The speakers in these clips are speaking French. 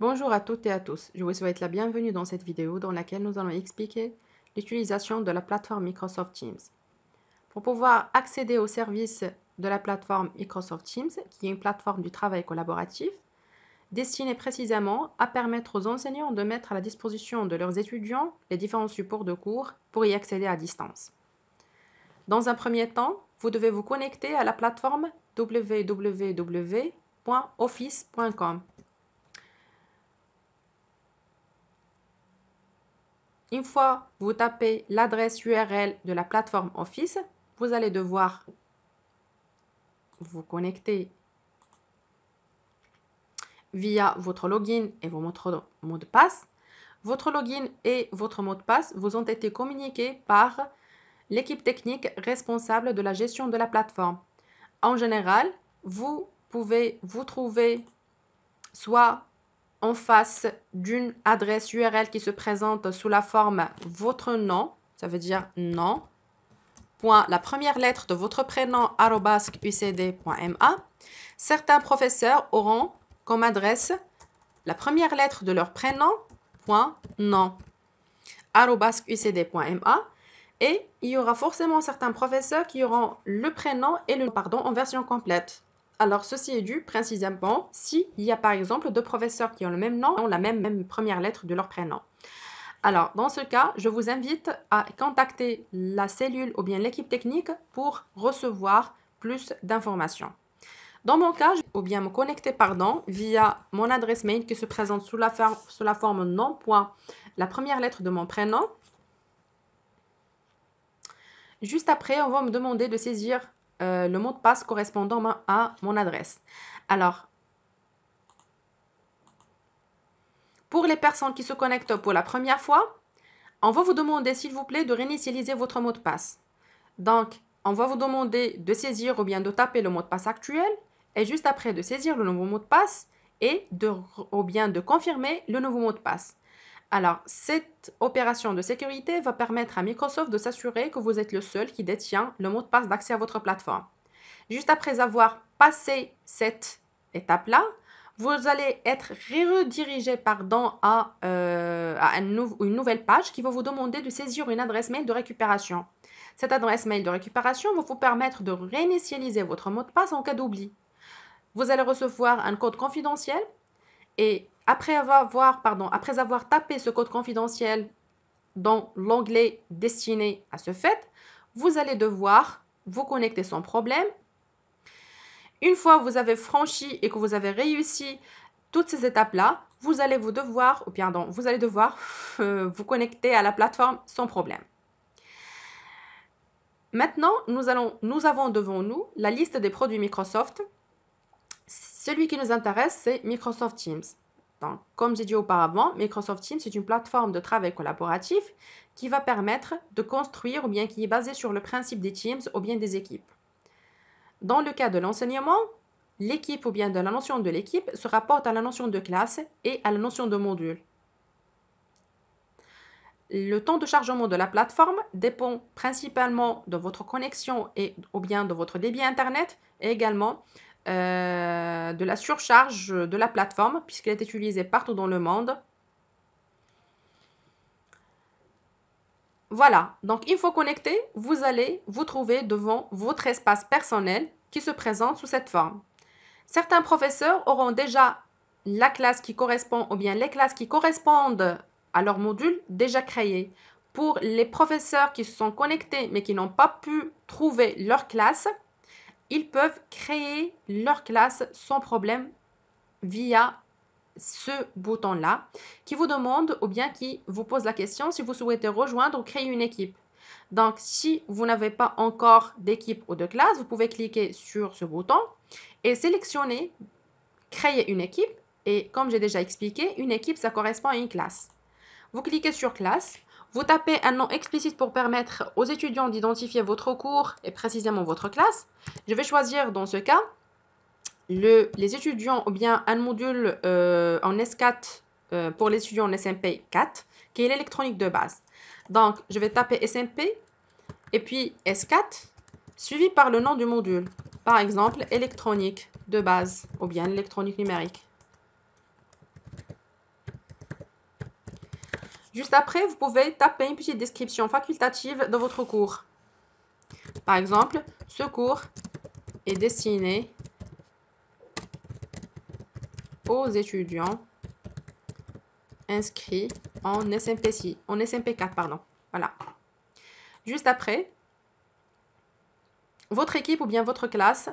Bonjour à toutes et à tous, je vous souhaite la bienvenue dans cette vidéo dans laquelle nous allons expliquer l'utilisation de la plateforme Microsoft Teams. Pour pouvoir accéder au service de la plateforme Microsoft Teams, qui est une plateforme du travail collaboratif, destinée précisément à permettre aux enseignants de mettre à la disposition de leurs étudiants les différents supports de cours pour y accéder à distance. Dans un premier temps, vous devez vous connecter à la plateforme www.office.com Une fois vous tapez l'adresse URL de la plateforme Office, vous allez devoir vous connecter via votre login et votre mot de passe. Votre login et votre mot de passe vous ont été communiqués par l'équipe technique responsable de la gestion de la plateforme. En général, vous pouvez vous trouver soit en face d'une adresse URL qui se présente sous la forme votre nom, ça veut dire nom, point, la première lettre de votre prénom, ucd.ma, certains professeurs auront comme adresse la première lettre de leur prénom, point, nom, ucd.ma, et il y aura forcément certains professeurs qui auront le prénom et le pardon en version complète. Alors, ceci est dû précisément s'il y a par exemple deux professeurs qui ont le même nom et ont la même, première lettre de leur prénom. Alors, dans ce cas, je vous invite à contacter la cellule ou bien l'équipe technique pour recevoir plus d'informations. Dans mon cas, je ou bien me connecter pardon, via mon adresse mail qui se présente sous la, forme, sous la forme non point la première lettre de mon prénom. Juste après, on va me demander de saisir euh, le mot de passe correspondant à mon adresse. Alors, pour les personnes qui se connectent pour la première fois, on va vous demander, s'il vous plaît, de réinitialiser votre mot de passe. Donc, on va vous demander de saisir ou bien de taper le mot de passe actuel et juste après de saisir le nouveau mot de passe et de, ou bien de confirmer le nouveau mot de passe. Alors, cette opération de sécurité va permettre à Microsoft de s'assurer que vous êtes le seul qui détient le mot de passe d'accès à votre plateforme. Juste après avoir passé cette étape-là, vous allez être redirigé pardon, à, euh, une nouvelle page qui va vous demander de saisir une adresse mail de récupération. Cette adresse mail de récupération va vous permettre de réinitialiser votre mot de passe en cas d'oubli. Vous allez recevoir un code confidentiel et après avoir, pardon, après avoir tapé ce code confidentiel dans l'onglet destiné à ce fait, vous allez devoir vous connecter sans problème. Une fois que vous avez franchi et que vous avez réussi toutes ces étapes-là, vous allez vous devoir, ou bien vous allez devoir euh, vous connecter à la plateforme sans problème. Maintenant, nous, nous avons devant nous la liste des produits Microsoft. Celui qui nous intéresse, c'est Microsoft Teams comme j'ai dit auparavant, Microsoft Teams, est une plateforme de travail collaboratif qui va permettre de construire ou bien qui est basée sur le principe des Teams ou bien des équipes. Dans le cas de l'enseignement, l'équipe ou bien de la notion de l'équipe se rapporte à la notion de classe et à la notion de module. Le temps de chargement de la plateforme dépend principalement de votre connexion et ou bien de votre débit Internet et également euh, de la surcharge de la plateforme puisqu'elle est utilisée partout dans le monde. Voilà, donc faut Connecté, vous allez vous trouver devant votre espace personnel qui se présente sous cette forme. Certains professeurs auront déjà la classe qui correspond ou bien les classes qui correspondent à leur module déjà créées. Pour les professeurs qui se sont connectés mais qui n'ont pas pu trouver leur classe, ils peuvent créer leur classe sans problème via ce bouton-là qui vous demande ou bien qui vous pose la question si vous souhaitez rejoindre ou créer une équipe. Donc, si vous n'avez pas encore d'équipe ou de classe, vous pouvez cliquer sur ce bouton et sélectionner « Créer une équipe ». Et comme j'ai déjà expliqué, une équipe, ça correspond à une classe. Vous cliquez sur « Classe ». Vous tapez un nom explicite pour permettre aux étudiants d'identifier votre cours et précisément votre classe. Je vais choisir dans ce cas les étudiants ou bien un module euh, en S4 euh, pour les étudiants en SMP 4 qui est l'électronique de base. Donc, je vais taper SMP et puis S4 suivi par le nom du module. Par exemple, électronique de base ou bien électronique numérique. Juste après, vous pouvez taper une petite description facultative de votre cours. Par exemple, ce cours est destiné aux étudiants inscrits en smp en SMP4, pardon. Voilà. Juste après, votre équipe ou bien votre classe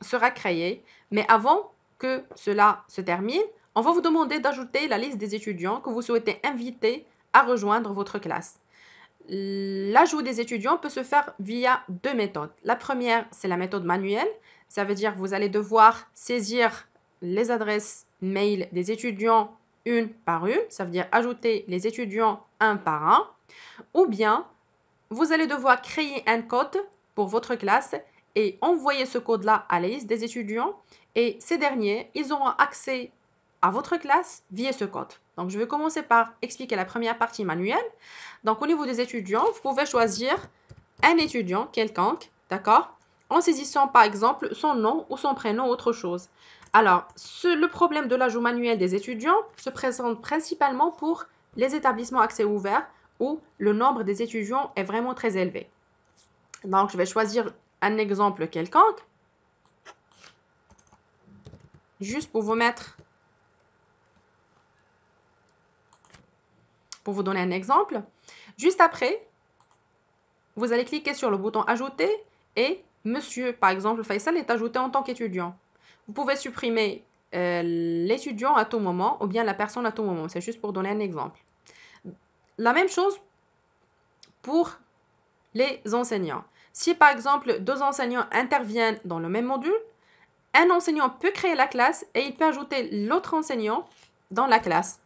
sera créée, mais avant que cela se termine, on va vous demander d'ajouter la liste des étudiants que vous souhaitez inviter à rejoindre votre classe. L'ajout des étudiants peut se faire via deux méthodes. La première, c'est la méthode manuelle. Ça veut dire que vous allez devoir saisir les adresses mail des étudiants une par une. Ça veut dire ajouter les étudiants un par un. Ou bien, vous allez devoir créer un code pour votre classe et envoyer ce code-là à la liste des étudiants. Et ces derniers, ils auront accès à votre classe via ce code. Donc, je vais commencer par expliquer la première partie manuelle. Donc, au niveau des étudiants, vous pouvez choisir un étudiant quelconque, d'accord En saisissant, par exemple, son nom ou son prénom ou autre chose. Alors, ce, le problème de l'ajout manuel des étudiants se présente principalement pour les établissements accès ouvert où le nombre des étudiants est vraiment très élevé. Donc, je vais choisir un exemple quelconque, juste pour vous mettre Pour vous donner un exemple, juste après, vous allez cliquer sur le bouton Ajouter et Monsieur, par exemple, Faisal est ajouté en tant qu'étudiant. Vous pouvez supprimer euh, l'étudiant à tout moment ou bien la personne à tout moment. C'est juste pour donner un exemple. La même chose pour les enseignants. Si par exemple deux enseignants interviennent dans le même module, un enseignant peut créer la classe et il peut ajouter l'autre enseignant dans la classe.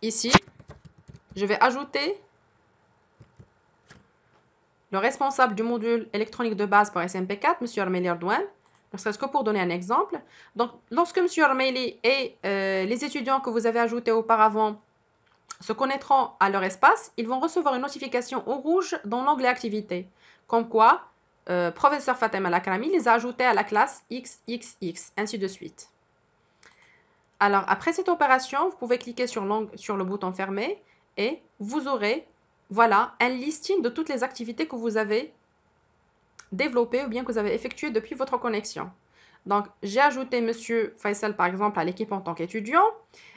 Ici, je vais ajouter le responsable du module électronique de base pour SMP4, M. Armeli doin ne serait-ce que pour donner un exemple. Donc, lorsque M. Armeli et euh, les étudiants que vous avez ajoutés auparavant se connaîtront à leur espace, ils vont recevoir une notification en rouge dans l'onglet Activité », comme quoi euh, professeur Fatem Alakrami les a ajoutés à la classe XXX, ainsi de suite. Alors, après cette opération, vous pouvez cliquer sur, sur le bouton fermé et vous aurez, voilà, un listing de toutes les activités que vous avez développées ou bien que vous avez effectuées depuis votre connexion. Donc, j'ai ajouté Monsieur Faisal, par exemple, à l'équipe en tant qu'étudiant.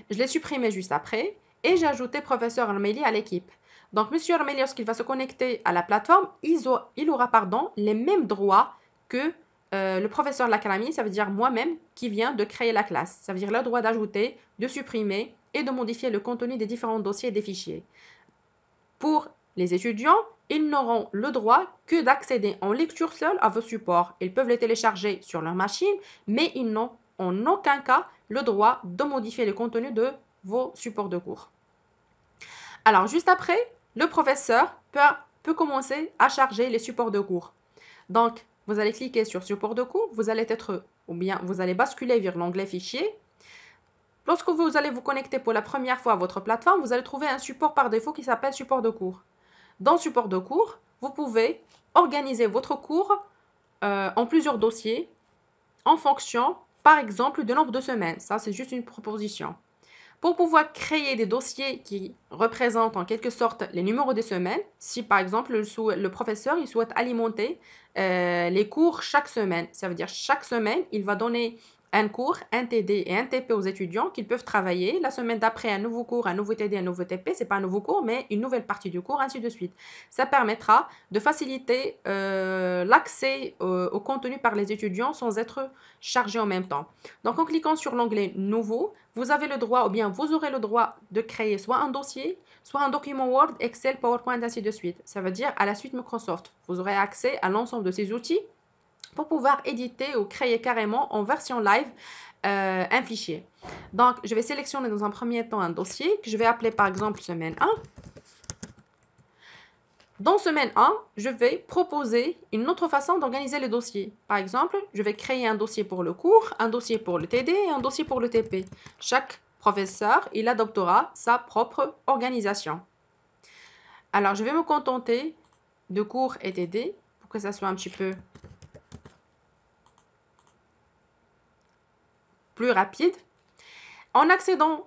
Je l'ai supprimé juste après. Et j'ai ajouté Professeur Armeli à l'équipe. Donc, Monsieur Armeli, lorsqu'il va se connecter à la plateforme, il aura, il aura pardon, les mêmes droits que euh, le professeur de l'académie, ça veut dire moi-même qui viens de créer la classe. Ça veut dire le droit d'ajouter, de supprimer et de modifier le contenu des différents dossiers et des fichiers. Pour les étudiants, ils n'auront le droit que d'accéder en lecture seule à vos supports. Ils peuvent les télécharger sur leur machine, mais ils n'ont en aucun cas le droit de modifier le contenu de vos supports de cours. Alors, juste après, le professeur peut, peut commencer à charger les supports de cours. Donc, vous allez cliquer sur support de cours, vous allez être ou bien vous allez basculer vers l'onglet fichier. Lorsque vous allez vous connecter pour la première fois à votre plateforme, vous allez trouver un support par défaut qui s'appelle support de cours. Dans support de cours, vous pouvez organiser votre cours euh, en plusieurs dossiers en fonction, par exemple, du nombre de semaines. Ça, c'est juste une proposition. Pour pouvoir créer des dossiers qui représentent en quelque sorte les numéros des semaines, si par exemple le, professeur il souhaite alimenter euh, les cours chaque semaine, ça veut dire chaque semaine, il va donner un cours, un TD et un TP aux étudiants qu'ils peuvent travailler. La semaine d'après, un nouveau cours, un nouveau TD, un nouveau TP. Ce n'est pas un nouveau cours, mais une nouvelle partie du cours, ainsi de suite. Ça permettra de faciliter euh, l'accès au contenu par les étudiants sans être chargé en même temps. Donc, en cliquant sur l'onglet « Nouveau », vous avez le droit, ou bien vous aurez le droit de créer soit un dossier, soit un document Word, Excel, PowerPoint, ainsi de suite. Ça veut dire, à la suite Microsoft, vous aurez accès à l'ensemble de ces outils pour pouvoir éditer ou créer carrément en version live euh, un fichier. Donc, je vais sélectionner dans un premier temps un dossier que je vais appeler par exemple semaine 1. Dans semaine 1, je vais proposer une autre façon d'organiser le dossier. Par exemple, je vais créer un dossier pour le cours, un dossier pour le TD et un dossier pour le TP. Chaque professeur, il adoptera sa propre organisation. Alors, je vais me contenter de cours et TD pour que ça soit un petit peu rapide. En accédant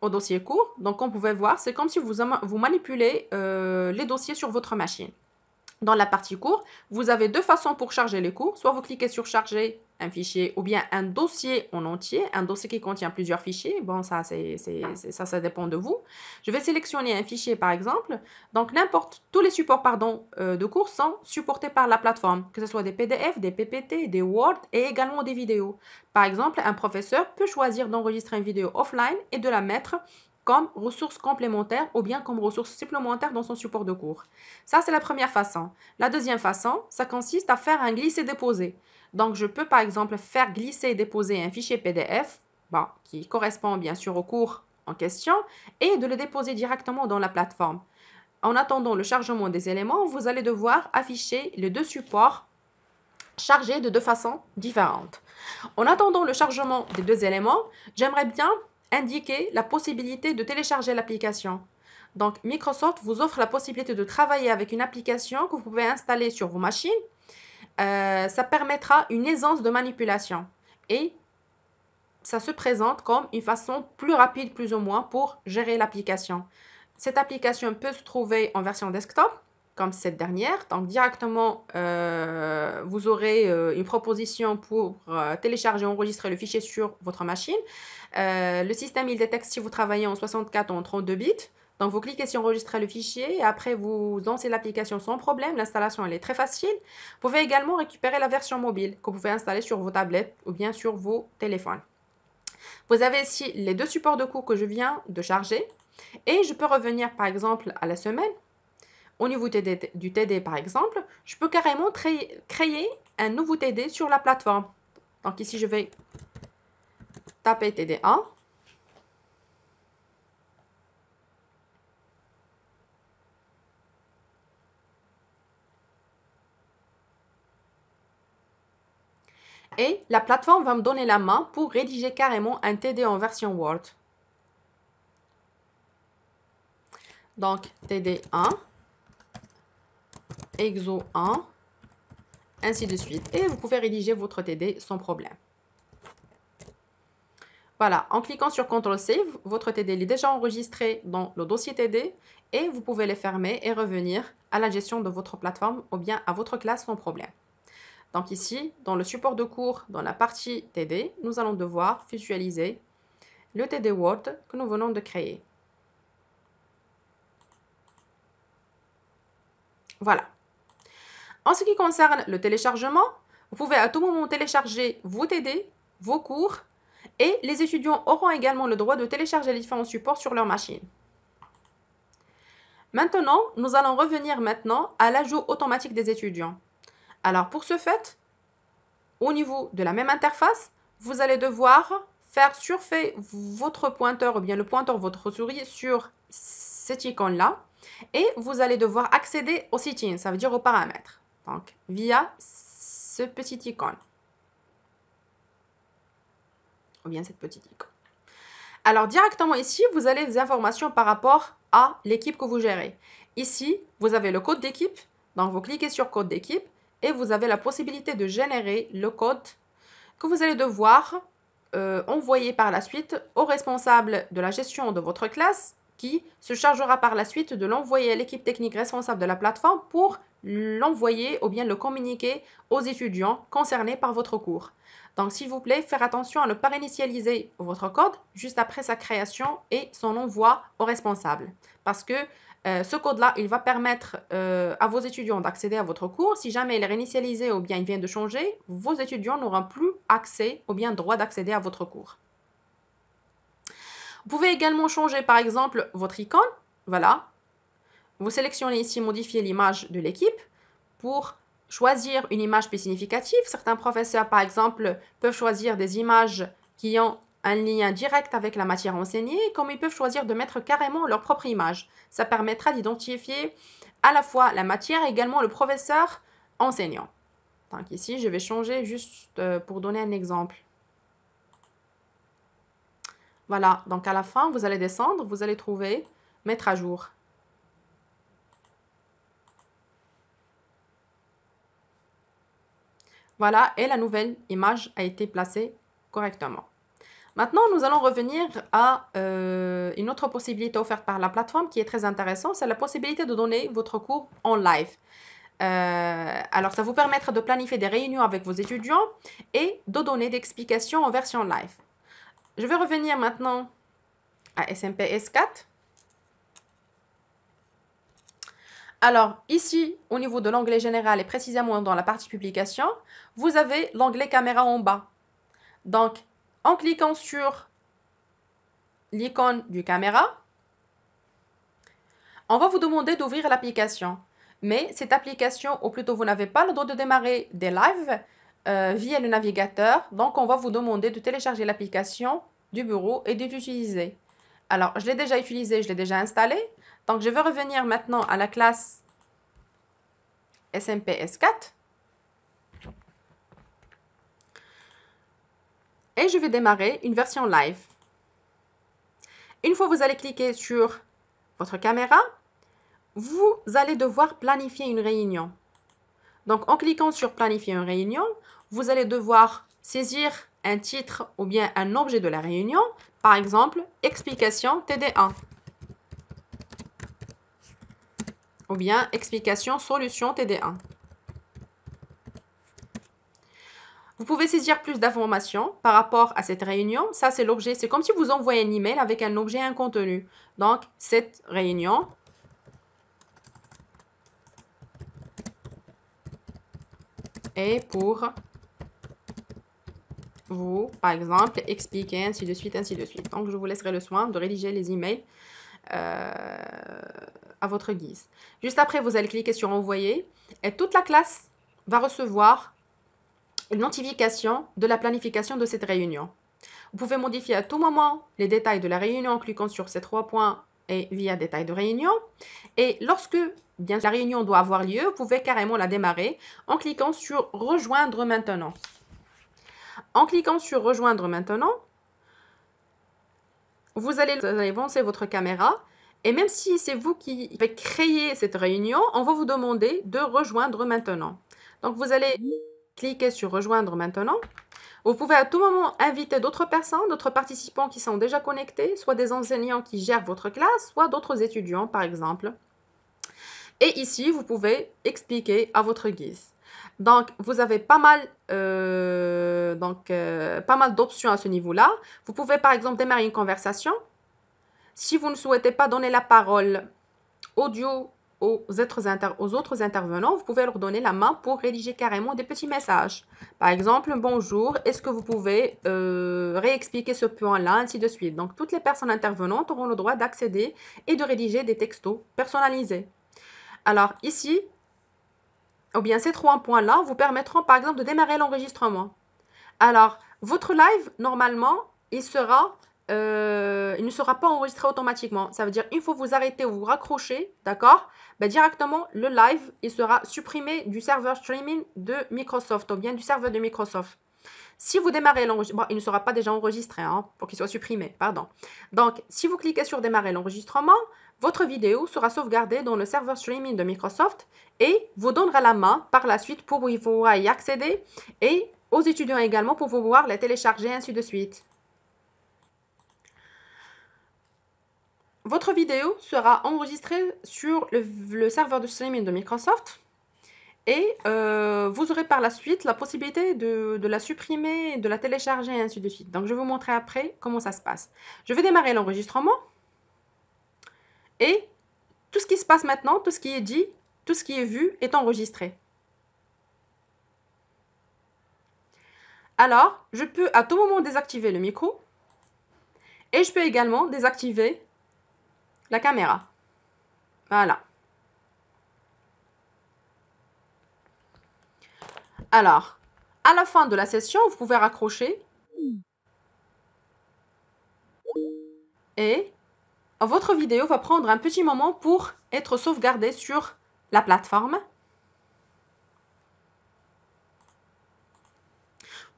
au dossier cours, donc on pouvait voir, c'est comme si vous, vous manipulez euh, les dossiers sur votre machine. Dans la partie cours, vous avez deux façons pour charger les cours. Soit vous cliquez sur charger un fichier ou bien un dossier en entier, un dossier qui contient plusieurs fichiers. Bon, ça, ah. c'est, ça, ça dépend de vous. Je vais sélectionner un fichier, par exemple. Donc, n'importe, tous les supports pardon, euh, de cours sont supportés par la plateforme, que ce soit des PDF, des PPT, des Word et également des vidéos. Par exemple, un professeur peut choisir d'enregistrer une vidéo offline et de la mettre comme ressource complémentaire ou bien comme ressource supplémentaire dans son support de cours. Ça, c'est la première façon. La deuxième façon, ça consiste à faire un glisser-déposer. Donc, je peux par exemple faire glisser et déposer un fichier PDF, qui correspond bien sûr au cours en question, et de le déposer directement dans la plateforme. En attendant le chargement des éléments, vous allez devoir afficher les deux supports chargés de deux façons différentes. En attendant le chargement des deux éléments, j'aimerais bien indiquer la possibilité de télécharger l'application. Donc Microsoft vous offre la possibilité de travailler avec une application que vous pouvez installer sur vos machines euh, ça permettra une aisance de manipulation et ça se présente comme une façon plus rapide, plus ou moins, pour gérer l'application. Cette application peut se trouver en version desktop, comme cette dernière. Donc directement, euh, vous aurez euh, une proposition pour télécharger et enregistrer le fichier sur votre machine. le système, il détecte si vous travaillez en 64 ou en 32 bits. Donc, vous cliquez sur enregistrer le fichier et après, vous lancez l'application sans problème. L'installation, elle est très facile. Vous pouvez également récupérer la version mobile que vous pouvez installer sur vos tablettes ou bien sur vos téléphones. Vous avez ici les deux supports de cours que je viens de charger et je peux revenir par exemple à la semaine. Au niveau TD, du TD par exemple, je peux carrément créer un nouveau TD sur la plateforme. Donc ici, je vais taper TD1 et la plateforme va me donner la main pour rédiger carrément un TD en version Word. Donc, TD1, EXO1, ainsi de suite. Et vous pouvez rédiger votre TD sans problème. Voilà, en cliquant sur ctrl Save », votre TD est déjà enregistré dans le dossier TD et vous pouvez les fermer et revenir à la gestion de votre plateforme ou bien à votre classe sans problème. Donc ici, dans le support de cours, dans la partie TD, nous allons devoir visualiser le TD Word que nous venons de créer. Voilà. En ce qui concerne le téléchargement, vous pouvez à tout moment télécharger vos TD, vos cours, et les étudiants auront également le droit de télécharger les différents supports sur leur machine. Maintenant, nous allons revenir maintenant à l'ajout automatique des étudiants. Alors pour ce fait, au niveau de la même interface, vous allez devoir faire surfer votre pointeur ou bien le pointeur votre souris sur cette icône-là et vous allez devoir accéder au setting, ça veut dire aux paramètres, donc via ce petit icône ou bien cette petite icône. Alors directement ici, vous avez des informations par rapport à l'équipe que vous gérez. Ici, vous avez le code d'équipe, donc vous cliquez sur code d'équipe et vous avez la possibilité de générer le code que vous allez devoir euh, envoyer par la suite au responsable de la gestion de votre classe qui se chargera par la suite de l'envoyer à l'équipe technique responsable de la plateforme pour l'envoyer ou bien le communiquer aux étudiants concernés par votre cours. Donc s'il vous plaît, faire attention à ne pas réinitialiser votre code juste après sa création et son envoi au responsable parce que euh, ce code-là, il va permettre euh, à vos étudiants d'accéder à votre cours. Si jamais il est réinitialisé ou bien il vient de changer, vos étudiants n'auront plus accès ou bien droit d'accéder à votre cours. Vous pouvez également changer, par exemple, votre icône. Voilà. Vous sélectionnez ici « Modifier l'image de l'équipe » pour choisir une image plus significative. Certains professeurs, par exemple, peuvent choisir des images qui ont un lien direct avec la matière enseignée, comme ils peuvent choisir de mettre carrément leur propre image. Ça permettra d'identifier à la fois la matière et également le professeur enseignant. Donc ici, je vais changer juste euh, pour donner un exemple. Voilà, donc à la fin, vous allez descendre, vous allez trouver « Mettre à jour ». Voilà, et la nouvelle image a été placée correctement. Maintenant, nous allons revenir à euh, une autre possibilité offerte par la plateforme qui est très intéressante, c'est la possibilité de donner votre cours en live. Euh, alors, ça vous permettra de planifier des réunions avec vos étudiants et de donner des explications en version live. Je vais revenir maintenant à SMP S4. Alors, ici, au niveau de l'onglet général et précisément dans la partie publication, vous avez l'onglet caméra en bas. Donc, en cliquant sur l'icône du caméra, on va vous demander d'ouvrir l'application. Mais cette application, ou plutôt vous n'avez pas le droit de démarrer des lives euh, via le navigateur, donc on va vous demander de télécharger l'application du bureau et d'utiliser. Alors, je l'ai déjà utilisé, je l'ai déjà installé. Donc, je vais revenir maintenant à la classe SMPS4. et je vais démarrer une version live. Une fois vous allez cliquer sur votre caméra, vous allez devoir planifier une réunion. Donc en cliquant sur planifier une réunion, vous allez devoir saisir un titre ou bien un objet de la réunion, par exemple explication TD1 ou bien explication solution TD1. Vous pouvez saisir plus d'informations par rapport à cette réunion. Ça, c'est l'objet. C'est comme si vous envoyez un email avec un objet et un contenu. Donc, cette réunion. est pour vous, par exemple, expliquer, ainsi de suite, ainsi de suite. Donc, je vous laisserai le soin de rédiger les emails euh, à votre guise. Juste après, vous allez cliquer sur « Envoyer » et toute la classe va recevoir une notification de la planification de cette réunion. Vous pouvez modifier à tout moment les détails de la réunion en cliquant sur ces trois points et via détails de réunion. Et lorsque la réunion doit avoir lieu, vous pouvez carrément la démarrer en cliquant sur Rejoindre maintenant. En cliquant sur Rejoindre maintenant, vous allez, avancer votre caméra. Et même si c'est vous qui avez créé cette réunion, on va vous demander de rejoindre maintenant. Donc vous allez Cliquez sur Rejoindre maintenant. Vous pouvez à tout moment inviter d'autres personnes, d'autres participants qui sont déjà connectés, soit des enseignants qui gèrent votre classe, soit d'autres étudiants par exemple. Et ici, vous pouvez expliquer à votre guise. Donc, vous avez pas mal, euh, euh, pas mal d'options à ce niveau-là. Vous pouvez par exemple démarrer une conversation. Si vous ne souhaitez pas donner la parole audio aux autres, intervenants, vous pouvez leur donner la main pour rédiger carrément des petits messages. Par exemple, bonjour, est-ce que vous pouvez euh, réexpliquer ce point-là, ainsi de suite. Donc, toutes les personnes intervenantes auront le droit d'accéder et de rédiger des textos personnalisés. Alors, ici, ou bien ces trois points-là vous permettront, par exemple, de démarrer l'enregistrement. Alors, votre live, normalement, il sera euh, il ne sera pas enregistré automatiquement. Ça veut dire une fois vous arrêtez ou vous raccrochez, d'accord ben, Directement, le live, il sera supprimé du serveur streaming de Microsoft, ou bien du serveur de Microsoft. Si vous démarrez l'enregistrement, il ne sera pas déjà enregistré hein, pour qu'il soit supprimé, pardon. Donc, si vous cliquez sur démarrer l'enregistrement, votre vidéo sera sauvegardée dans le serveur streaming de Microsoft et vous donnera la main par la suite pour pouvoir y accéder et aux étudiants également pour pouvoir les télécharger ainsi de suite. votre vidéo sera enregistrée sur le, serveur de streaming de Microsoft et euh, vous aurez par la suite la possibilité de, de, la supprimer, de la télécharger et ainsi de suite. Donc, je vais vous montrer après comment ça se passe. Je vais démarrer l'enregistrement et tout ce qui se passe maintenant, tout ce qui est dit, tout ce qui est vu est enregistré. Alors, je peux à tout moment désactiver le micro et je peux également désactiver la caméra. Voilà. Alors, à la fin de la session, vous pouvez raccrocher et votre vidéo va prendre un petit moment pour être sauvegardée sur la plateforme.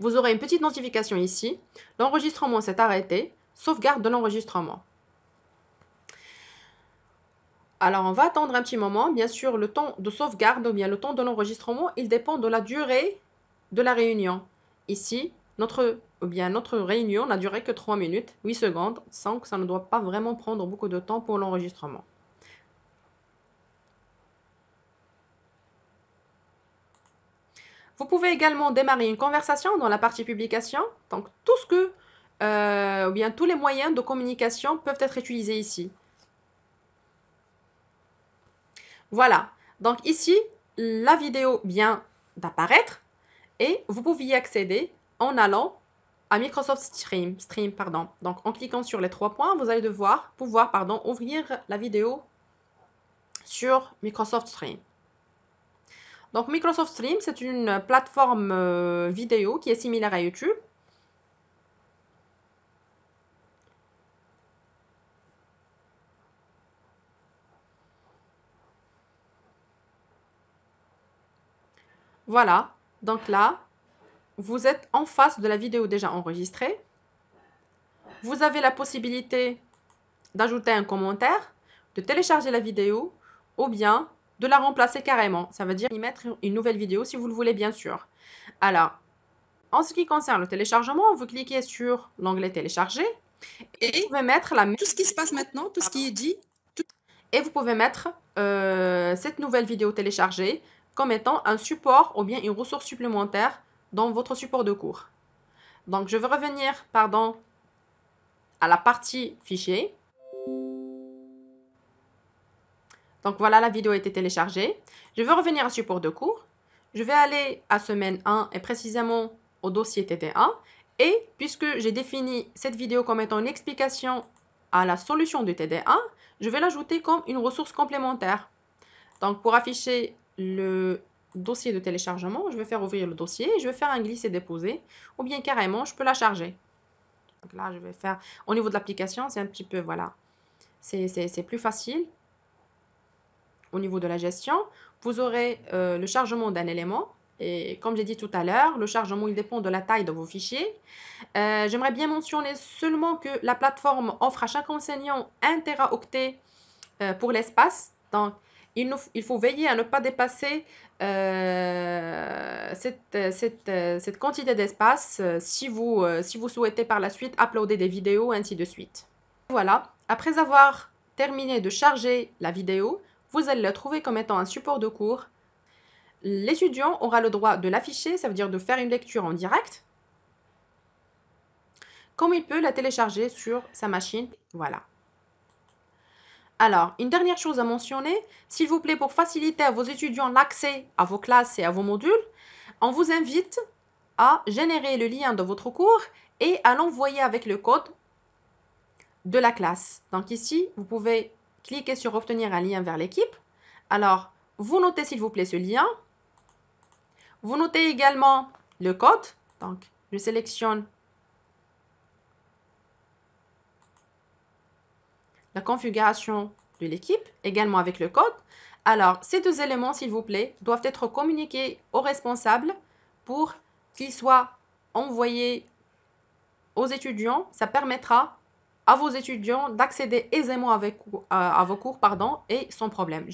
Vous aurez une petite notification ici. L'enregistrement s'est arrêté. Sauvegarde de l'enregistrement. Alors, on va attendre un petit moment. Bien sûr, le temps de sauvegarde ou bien le temps de l'enregistrement, il dépend de la durée de la réunion. Ici, notre, ou bien notre réunion n'a duré que 3 minutes, 8 secondes, sans que ça ne doit pas vraiment prendre beaucoup de temps pour l'enregistrement. Vous pouvez également démarrer une conversation dans la partie publication. Donc, tout ce que, euh, ou bien tous les moyens de communication peuvent être utilisés ici. Voilà. Donc ici, la vidéo vient d'apparaître et vous pouvez y accéder en allant à Microsoft Stream, Stream pardon. Donc en cliquant sur les trois points, vous allez devoir pouvoir pardon, ouvrir la vidéo sur Microsoft Stream. Donc Microsoft Stream, c'est une plateforme euh, vidéo qui est similaire à YouTube Voilà, donc là, vous êtes en face de la vidéo déjà enregistrée. Vous avez la possibilité d'ajouter un commentaire, de télécharger la vidéo ou bien de la remplacer carrément. Ça veut dire y mettre une nouvelle vidéo si vous le voulez bien sûr. Alors, en ce qui concerne le téléchargement, vous cliquez sur l'onglet télécharger et vous pouvez mettre la tout ce qui se passe maintenant, tout ce qui est dit. Et vous pouvez mettre euh, cette nouvelle vidéo téléchargée, comme étant un support ou bien une ressource supplémentaire dans votre support de cours. Donc, je veux revenir, pardon, à la partie fichier. Donc voilà, la vidéo a été téléchargée. Je veux revenir à support de cours. Je vais aller à semaine 1 et précisément au dossier td 1 Et puisque j'ai défini cette vidéo comme étant une explication à la solution du TD1, je vais l'ajouter comme une ressource complémentaire. Donc pour afficher le dossier de téléchargement, je vais faire ouvrir le dossier, je vais faire un glisser-déposer, ou bien carrément, je peux la charger. Donc là, je vais faire, au niveau de l'application, c'est un petit peu, voilà, c'est plus facile. Au niveau de la gestion, vous aurez euh, le chargement d'un élément, et comme j'ai dit tout à l'heure, le chargement, il dépend de la taille de vos fichiers. Euh, j'aimerais bien mentionner seulement que la plateforme offre à chaque enseignant un teraoctet euh, pour l'espace. Donc, il, faut veiller à ne pas dépasser euh, cette, quantité d'espace euh, si vous, euh, si vous souhaitez par la suite uploader des vidéos, ainsi de suite. Voilà, après avoir terminé de charger la vidéo, vous allez la trouver comme étant un support de cours. L'étudiant aura le droit de l'afficher, ça veut dire de faire une lecture en direct, comme il peut la télécharger sur sa machine. Voilà. Alors, une dernière chose à mentionner, s'il vous plaît, pour faciliter à vos étudiants l'accès à vos classes et à vos modules, on vous invite à générer le lien de votre cours et à l'envoyer avec le code de la classe. Donc ici, vous pouvez cliquer sur obtenir un lien vers l'équipe. Alors, vous notez s'il vous plaît ce lien. Vous notez également le code. Donc, je sélectionne configuration de l'équipe, également avec le code. Alors, ces deux éléments, s'il vous plaît, doivent être communiqués aux responsables pour qu'ils soient envoyés aux étudiants. Ça permettra à vos étudiants d'accéder aisément avec, euh, à vos cours pardon, et sans problème.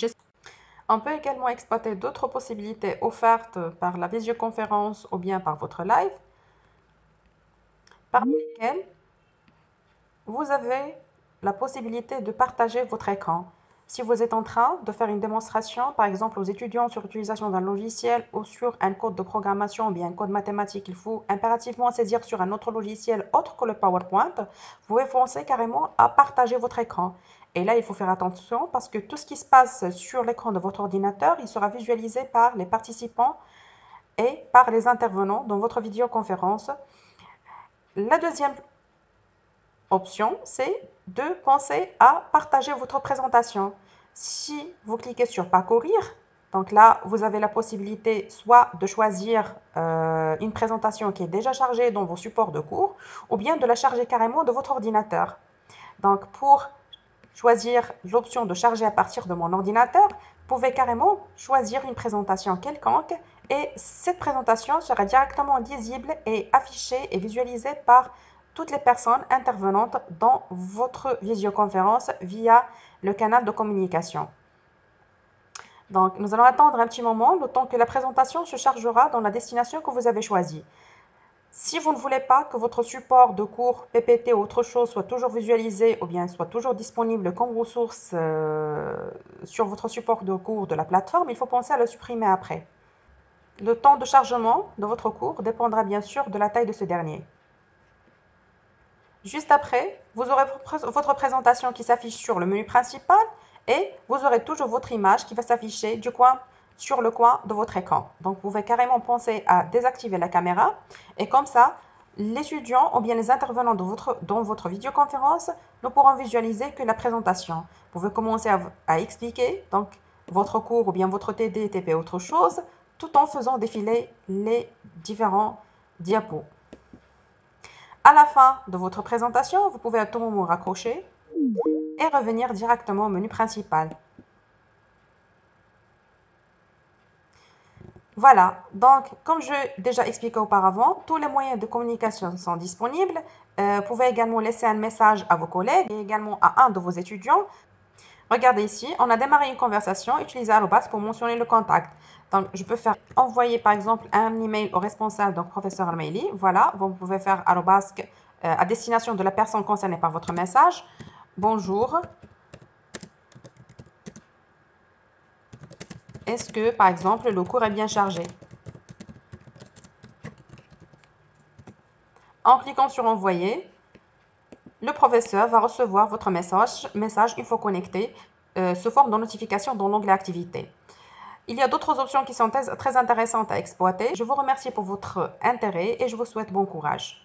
On peut également exploiter d'autres possibilités offertes par la visioconférence ou bien par votre live, parmi lesquelles vous avez la possibilité de partager votre écran. Si vous êtes en train de faire une démonstration, par exemple aux étudiants sur l'utilisation d'un logiciel ou sur un code de programmation ou bien un code mathématique, il faut impérativement saisir sur un autre logiciel autre que le PowerPoint, vous pouvez foncer carrément à partager votre écran. Et là, il faut faire attention parce que tout ce qui se passe sur l'écran de votre ordinateur, il sera visualisé par les participants et par les intervenants dans votre vidéoconférence. La deuxième Option c'est de penser à partager votre présentation. Si vous cliquez sur Parcourir, donc là, vous avez la possibilité soit de choisir euh, une présentation qui est déjà chargée dans vos supports de cours, ou bien de la charger carrément de votre ordinateur. Donc pour choisir l'option de charger à partir de mon ordinateur, vous pouvez carrément choisir une présentation quelconque et cette présentation sera directement lisible et affichée et visualisée par toutes les personnes intervenantes dans votre visioconférence via le canal de communication. Donc, nous allons attendre un petit moment, le temps que la présentation se chargera dans la destination que vous avez choisie. Si vous ne voulez pas que votre support de cours, PPT ou autre chose soit toujours visualisé ou bien soit toujours disponible comme ressource euh, sur votre support de cours de la plateforme, il faut penser à le supprimer après. Le temps de chargement de votre cours dépendra bien sûr de la taille de ce dernier. Juste après, vous aurez votre présentation qui s'affiche sur le menu principal et vous aurez toujours votre image qui va s'afficher du coin sur le coin de votre écran. Donc, vous pouvez carrément penser à désactiver la caméra et comme ça, l'étudiant ou bien les intervenants dans votre vidéoconférence ne pourront visualiser que la présentation. Vous pouvez commencer à, expliquer donc, votre cours ou bien votre TD, TP, autre chose, tout en faisant défiler les différents diapos. À la fin de votre présentation, vous pouvez à tout moment raccrocher et revenir directement au menu principal. Voilà, donc comme je déjà expliqué auparavant, tous les moyens de communication sont disponibles. Euh, vous pouvez également laisser un message à vos collègues et également à un de vos étudiants Regardez ici, on a démarré une conversation, utilisez arrobas pour mentionner le contact. Donc, je peux faire envoyer par exemple un email au responsable, donc professeur Almeili. Voilà, vous pouvez faire Basque euh, » à destination de la personne concernée par votre message. Bonjour. Est-ce que, par exemple, le cours est bien chargé En cliquant sur Envoyer, le professeur va recevoir votre message, message une fois connecté euh, sous forme de notification dans l'onglet Activité ». Il y a d'autres options qui sont très intéressantes à exploiter. Je vous remercie pour votre intérêt et je vous souhaite bon courage.